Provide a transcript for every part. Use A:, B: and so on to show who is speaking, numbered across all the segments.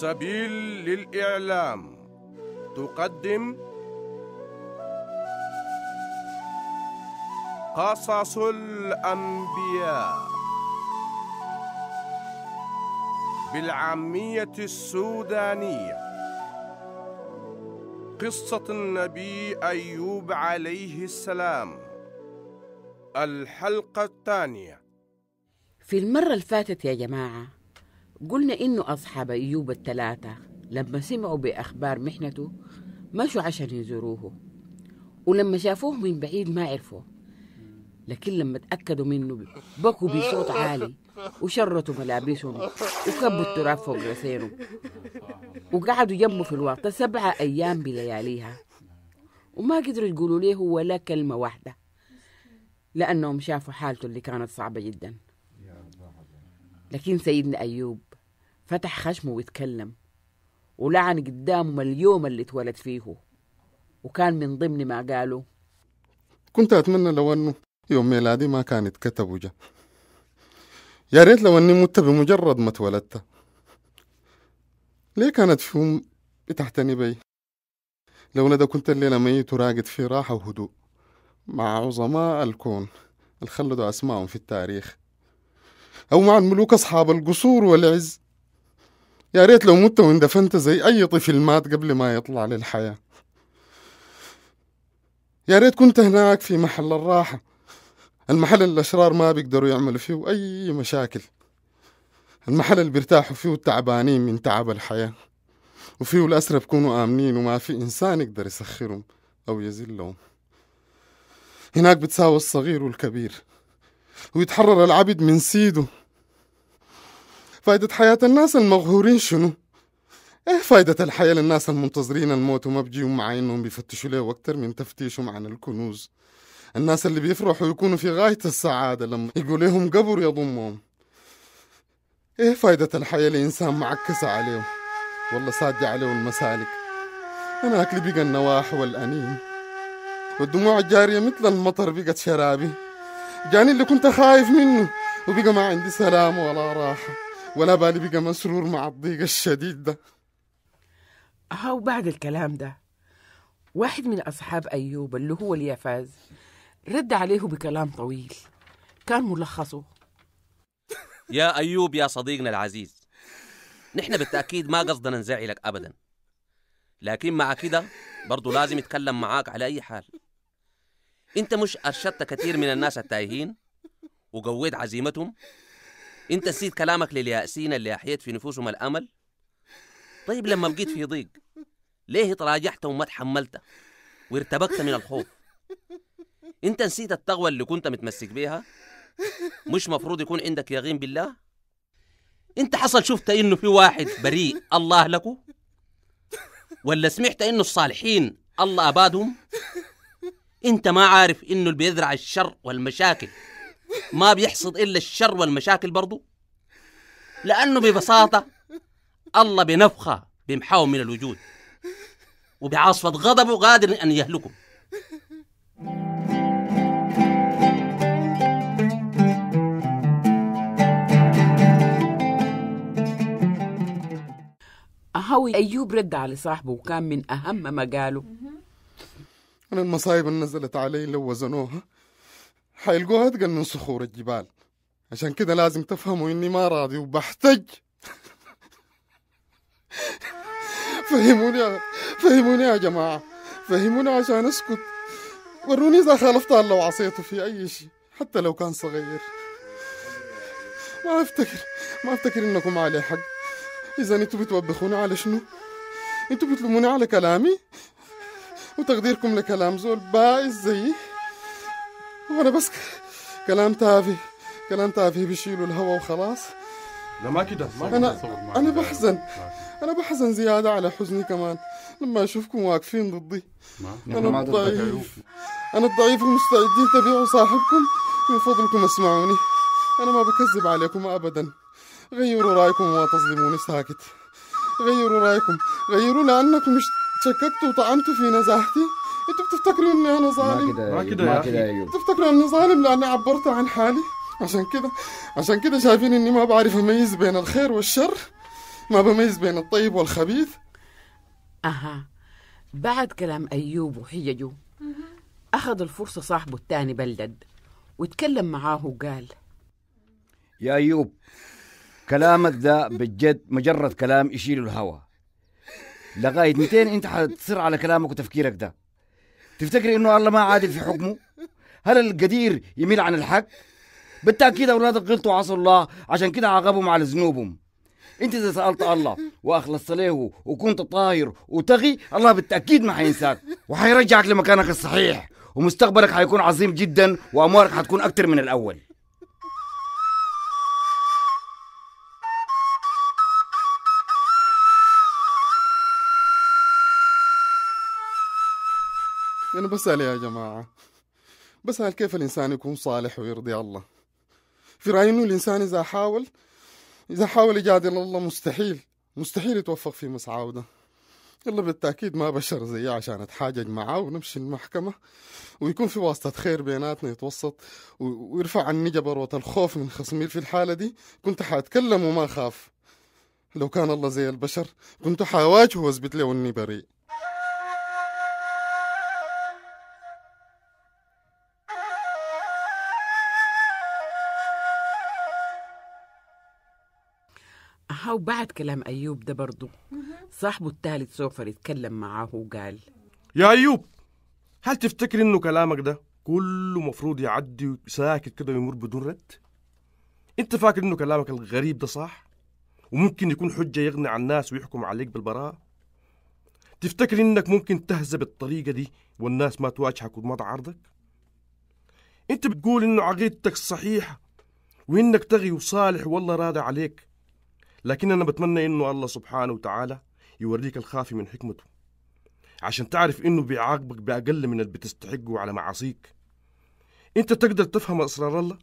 A: سبيل للإعلام تقدم قصص الأنبياء بالعامية السودانية قصة النبي أيوب عليه السلام الحلقة الثانية
B: في المرة الفاتت يا جماعة قلنا إنه أصحاب أيوب الثلاثة لما سمعوا بأخبار محنته مشوا عشان يزوروه ولما شافوه من بعيد ما عرفوه لكن لما تأكدوا منه بكوا بصوت عالي وشرطوا ملابسهم وكبوا التراب فوق راسينه وقعدوا جنبه في الواطة سبعة أيام بلياليها وما قدروا يقولوا ليه ولا كلمة واحدة لأنهم شافوا حالته اللي كانت صعبة جدا لكن سيدنا أيوب فتح خشمه ويتكلم ولعن قدامه اليوم اللي اتولد فيه وكان من ضمن ما قاله
C: كنت أتمنى لو أنه يوم ميلادي ما كان يتكتب وجا يا ريت لو أني مت بمجرد ما اتولدت ليه كانت في أم بتحتني بي لو ندى كنت الليلة ميت وراقد في راحة وهدوء مع عظماء الكون الخلدوا أسمائهم في التاريخ أو مع الملوك أصحاب القصور والعز يا ريت لو مت واندفنت زي أي طفل مات قبل ما يطلع للحياة يا ريت كنت هناك في محل الراحة المحل اللي الأشرار ما بيقدروا يعملوا فيه أي مشاكل المحل اللي بيرتاحوا فيه التعبانين من تعب الحياة وفيه الأسرى بيكونوا آمنين وما في إنسان يقدر يسخرهم أو يذلهم هناك بتساوي الصغير والكبير ويتحرر العبد من سيده فايدة حياة الناس المقهورين شنو؟ ايه فايدة الحياة للناس المنتظرين الموت وما بجيهم مع انهم بيفتشوا ليه اكتر من تفتيشهم عن الكنوز الناس اللي بيفرحوا يكونوا في غاية السعادة لما يقول لهم قبر يضمهم ايه فايدة الحياة لإنسان معكسة عليه والله سادة عليه المسالك أنا أكلي بقى النواح والأنين والدموع الجارية مثل المطر بقت شرابي جاني اللي كنت خايف منه وبقى ما عندي سلام ولا راحه ولا
B: بالي بقى مسرور مع الضيق الشديد ده ها وبعد الكلام ده واحد من أصحاب أيوب اللي هو اليفاز رد عليه بكلام طويل كان ملخصه
D: يا أيوب يا صديقنا العزيز نحن بالتأكيد ما قصدنا نزعلك أبدا لكن مع كده برضو لازم يتكلم معاك على أي حال أنت مش أرشدت كثير من الناس التايهين وقويت عزيمتهم انت نسيت كلامك لليائسين اللي احييت في نفوسهم الامل طيب لما لقيت في ضيق ليه تراجعت وما تحملت وارتبكت من الخوف انت نسيت التغوى اللي كنت متمسك بيها مش مفروض يكون عندك يقين بالله انت حصل شفت انه في واحد بريء الله اهلكه ولا سمعت انه الصالحين الله ابادهم انت ما عارف انه اللي بيزرع الشر والمشاكل ما بيحصد إلا الشر والمشاكل برضو لأنه ببساطة الله بنفخه بيمحوه من الوجود وبعاصفة غضبه قادر أن يهلكه
B: هوي أيوب رد على صاحبه وكان من أهم ما قاله من المصايب اللي نزلت علي لو وزنوها
C: حيلقوها أتقل من صخور الجبال عشان كده لازم تفهموا إني ما راضي وبحتج فهموني فهموني يا جماعة فهموني عشان أسكت وروني إذا خالفت لو عصيته في أي شيء حتى لو كان صغير ما أفتكر ما أفتكر إنكم علي حق إذا أنتوا بتوبخوني على شنو؟ أنتوا بتلوموني على كلامي؟ وتقديركم لكلام زول بائس زيي وانا بس كلام تافه كلام تافه بيشيلوا الهوا وخلاص
A: لا ما كده ما كده انا
C: انا بحزن انا بحزن زياده على حزني كمان لما اشوفكم واقفين ضدي ما. انا الضعيف انا الضعيف المستعدين تبيعوا صاحبكم من فضلكم اسمعوني انا ما بكذب عليكم ابدا غيروا رايكم وما تظلموني ساكت غيروا رايكم غيروا لانكم شككتوا وطعنتوا في نزاهتي انتوا بتفتكروا اني انا ظالم ما كده ما كده يا ايوب بتفتكروا اني ظالم لاني عبرت عن حالي عشان كده عشان كده شايفين اني ما بعرف اميز بين الخير
B: والشر ما بميز بين الطيب والخبيث اها بعد كلام ايوب وحججه اخذ الفرصه صاحبه الثاني بلد واتكلم معاه وقال
D: يا ايوب كلامك
A: ده بالجد مجرد كلام يشيل الهوى لغايه متين انت حتصير على كلامك وتفكيرك ده تفتكري انه الله ما عادل في حكمه هل القدير يميل عن الحق بالتاكيد اولادك غلطوا وعصوا الله عشان كده عاقبهم على ذنوبهم انت اذا سالت الله واخلصت له وكنت طاهر وتغي الله بالتاكيد ما حينساك وحيرجعك لمكانك الصحيح ومستقبلك حيكون عظيم جدا واموالك حتكون اكثر من الاول
C: أنا بسأل يا جماعة بسأل كيف الإنسان يكون صالح ويرضي الله في رأيي إنه الإنسان إذا حاول إذا حاول يجادل الله مستحيل مستحيل يتوفق في مسعودة إلا بالتأكيد ما بشر زيه عشان أتحاجج معاه ونمشي المحكمة ويكون في واسطة خير بيناتنا يتوسط ويرفع عني جبروة الخوف من خصمي في الحالة دي كنت حأتكلم وما أخاف لو كان الله زي البشر كنت حواجهه وأثبت له إني بريء
B: وبعد كلام أيوب ده برضه صاحبه الثالث سوفر اتكلم معاه وقال
A: يا أيوب هل تفتكر إنه كلامك ده كله مفروض يعدي ساكت كده ويمر بدون رد؟ أنت فاكر إنه كلامك الغريب ده صح؟ وممكن يكون حجة يغني عن الناس ويحكم عليك بالبراءة؟ تفتكر إنك ممكن تهزى بالطريقة دي والناس ما تواجهك وما تعارضك؟ أنت بتقول إنه عقيدتك صحيحة وإنك تغي وصالح والله راضي عليك لكن أنا بتمنى إنه الله سبحانه وتعالى يوريك الخافي من حكمته عشان تعرف إنه بيعاقبك بأقل من اللي بتستحقه على معاصيك أنت تقدر تفهم أسرار الله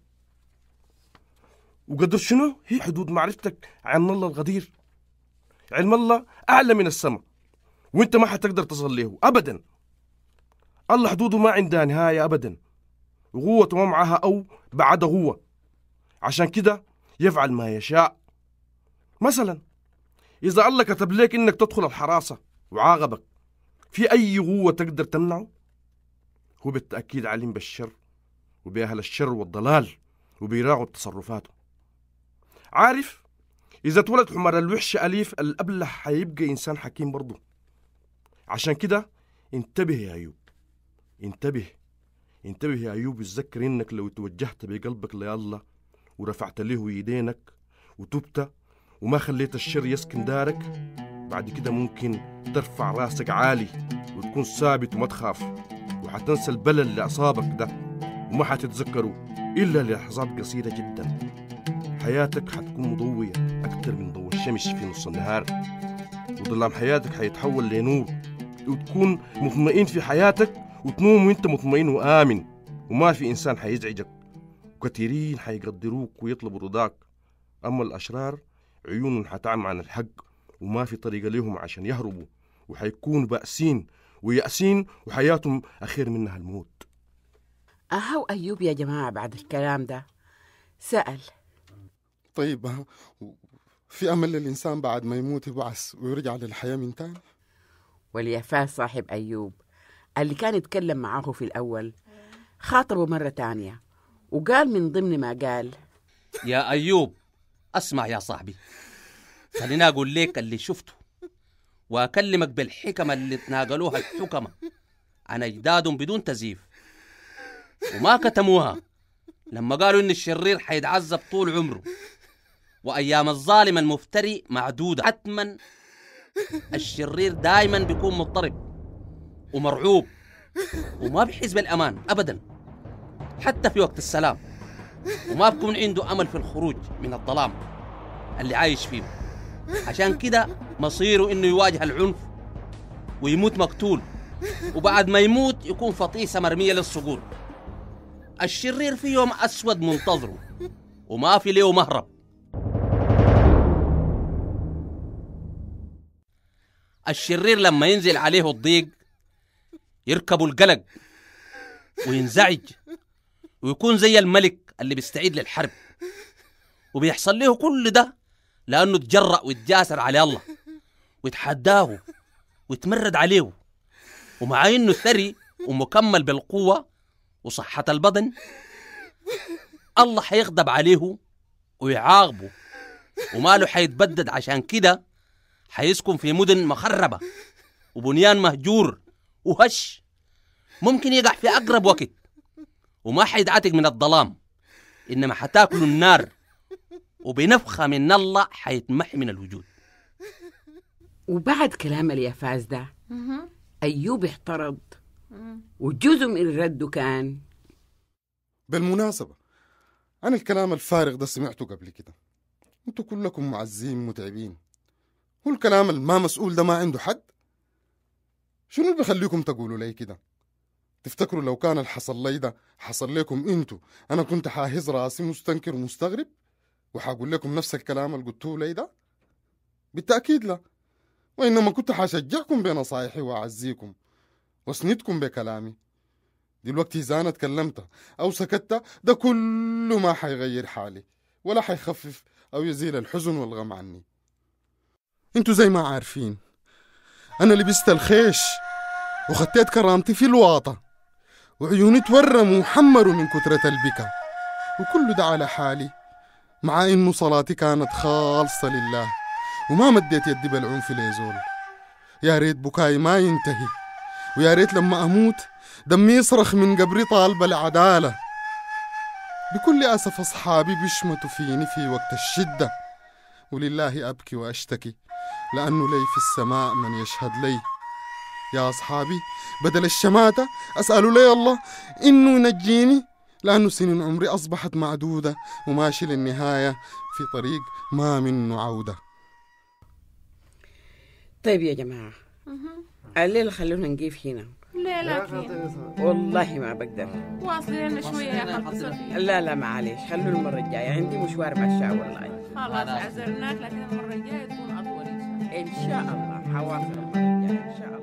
A: وقدر شنو هي حدود معرفتك عن الله الغدير علم الله أعلى من السماء وانت ما حتقدر تصل له أبدا الله حدوده ما عندها نهاية أبدا وقوته ما معها أو بعد هو عشان كده يفعل ما يشاء مثلا إذا الله كتب لك إنك تدخل الحراسة وعاقبك في أي قوة تقدر تمنعه؟ هو بالتأكيد عليم بالشر وبأهل الشر والضلال وبيراعوا تصرفاته عارف إذا اتولد حمار الوحش أليف الأبلح حيبقى إنسان حكيم برضه عشان كده انتبه يا أيوب انتبه انتبه يا أيوب اتذكر إنك لو توجهت بقلبك لله ورفعت له يدينك وتبت وما خليت الشر يسكن دارك بعد كده ممكن ترفع راسك عالي وتكون ثابت وما تخاف وحتنسى البلل اللي أصابك ده وما حتتذكره إلا للحظات قصيرة جدا حياتك حتكون مضوية أكتر من ضوء الشمس في نص النهار وظلام حياتك حيتحول لنور وتكون مطمئن في حياتك وتنوم وانت مطمئن وآمن وما في إنسان حيزعجك وكثيرين حيقدروك ويطلبوا رضاك أما الأشرار عيونهم حتعمى عن الحق وما في طريقة لهم عشان يهربوا وحيكونوا بأسين ويأسين وحياتهم أخير منها الموت
B: أهو أيوب يا جماعة بعد الكلام ده سأل طيب في أمل للإنسان بعد ما يموت يبعث ويرجع للحياة من تاني واليفاء صاحب أيوب اللي كان يتكلم معاه في الأول خاطبه مرة تانية وقال من ضمن ما قال
D: يا أيوب اسمع يا صاحبي خليني اقول لك اللي شفته واكلمك بالحكم اللي تناقلوها الحكمه عن اجدادهم بدون تزييف وما كتموها لما قالوا ان الشرير حيتعذب طول عمره وايام الظالم المفتري معدوده حتما الشرير دايما بيكون مضطرب ومرعوب وما بيحس بالامان ابدا حتى في وقت السلام وما بكون عنده امل في الخروج من الظلام اللي عايش فيه عشان كده مصيره انه يواجه العنف ويموت مقتول وبعد ما يموت يكون فطيسه مرميه للصقور الشرير في يوم اسود منتظره وما في له مهرب الشرير لما ينزل عليه الضيق يركب القلق وينزعج ويكون زي الملك اللي بيستعيد للحرب وبيحصل له كل ده لانه تجرأ ويتجاسر على الله وتحداه وتمرد عليه ومع انه ثري ومكمل بالقوة وصحة البدن الله حيغضب عليه ويعاقبه وماله حيتبدد عشان كده حيسكن في مدن مخربة وبنيان مهجور وهش ممكن يقع في أقرب وقت وما حيدعتك من الظلام إنما حتاكلوا النار وبنفخة من الله حيتمحي من الوجود
B: وبعد كلام اليافاز ده أيوب احترض وجزء من رده كان
C: بالمناسبة أنا الكلام الفارغ ده سمعته قبل كده أنتوا كلكم معزين متعبين هو الكلام الما مسؤول ده ما عنده حد شنو اللي بخليكم تقولوا لي كده تفتكروا لو كان الحصل لي ده حصل لكم انتوا انا كنت حاهز راسي مستنكر ومستغرب وحقول لكم نفس الكلام اللي قلتوه لي ده بالتاكيد لا وانما كنت حشجعكم بنصايحي واعزيكم واسندكم بكلامي دلوقتي اذا انا اتكلمت او سكتت ده كله ما حيغير حالي ولا حيخفف او يزيل الحزن والغم عني انتوا زي ما عارفين انا لبست الخيش وخطيت كرامتي في الواطة وعيوني تورموا وحمروا من كثرة البكا وكل ده على حالي مع إنه صلاتي كانت خالصة لله وما مديت يدي بالعنف ليزول يا ريت بكاي ما ينتهي ويا ريت لما أموت دمي يصرخ من قبري طالبة العدالة بكل أسف أصحابي بيشمتوا فيني في وقت الشدة ولله أبكي وأشتكي لأنه لي في السماء من يشهد لي يا أصحابي بدل الشماتة أسأل لي الله إنه ينجيني لأنه سنين عمري أصبحت معدودة وماشي للنهاية في طريق ما منه عودة
B: طيب يا جماعة الليلة خلونا نقيف هنا ليه لا والله ما بقدر واصلين شوية يا لا لا معليش خلوا المرة الجاية عندي مشوار مع الشعب والله خلاص عذرناك لكن المرة الجاية تكون أطول إن شاء الله إن شاء الله
A: حواصل المرة الجاية إن شاء الله